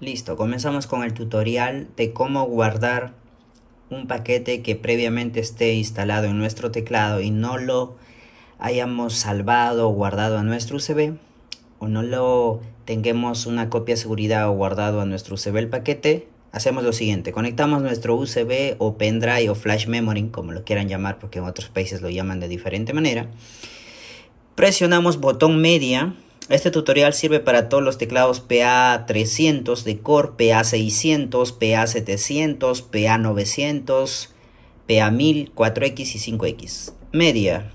Listo, comenzamos con el tutorial de cómo guardar un paquete que previamente esté instalado en nuestro teclado y no lo hayamos salvado o guardado a nuestro USB o no lo tengamos una copia de seguridad o guardado a nuestro USB el paquete, hacemos lo siguiente, conectamos nuestro USB o pendrive o flash memory, como lo quieran llamar porque en otros países lo llaman de diferente manera, presionamos botón media este tutorial sirve para todos los teclados PA300 de Core, PA600, PA700, PA900, PA1000, 4X y 5X. Media.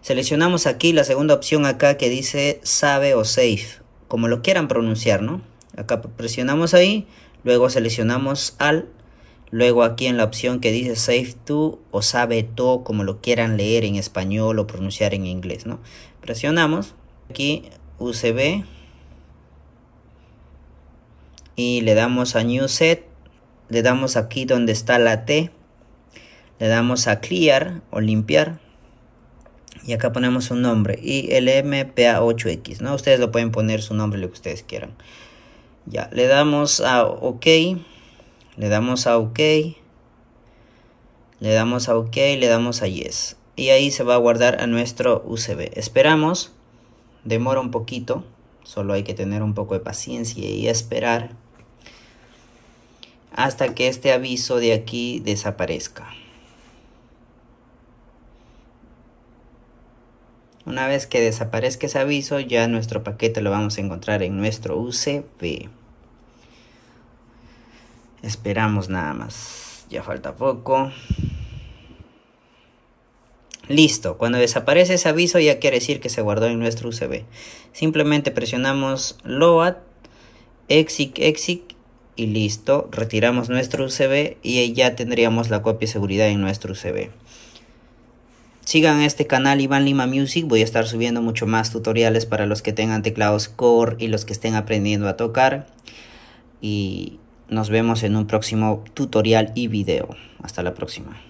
Seleccionamos aquí la segunda opción acá que dice Save o Save, como lo quieran pronunciar, ¿no? Acá presionamos ahí, luego seleccionamos Al, luego aquí en la opción que dice Save To o Save To, como lo quieran leer en español o pronunciar en inglés, ¿no? Presionamos, aquí USB y le damos a New Set, le damos aquí donde está la T, le damos a Clear o limpiar y acá ponemos un nombre y 8 ¿no? Ustedes lo pueden poner su nombre lo que ustedes quieran. Ya, le damos a OK, le damos a OK, le damos a OK, le damos a Yes y ahí se va a guardar a nuestro USB. Esperamos demora un poquito, solo hay que tener un poco de paciencia y esperar hasta que este aviso de aquí desaparezca. Una vez que desaparezca ese aviso, ya nuestro paquete lo vamos a encontrar en nuestro UCP. Esperamos nada más. Ya falta poco. Listo, cuando desaparece ese aviso ya quiere decir que se guardó en nuestro USB. Simplemente presionamos load, exit, exit y listo. Retiramos nuestro USB y ya tendríamos la copia de seguridad en nuestro USB. Sigan este canal Iván Lima Music, voy a estar subiendo mucho más tutoriales para los que tengan teclados core y los que estén aprendiendo a tocar. Y nos vemos en un próximo tutorial y video. Hasta la próxima.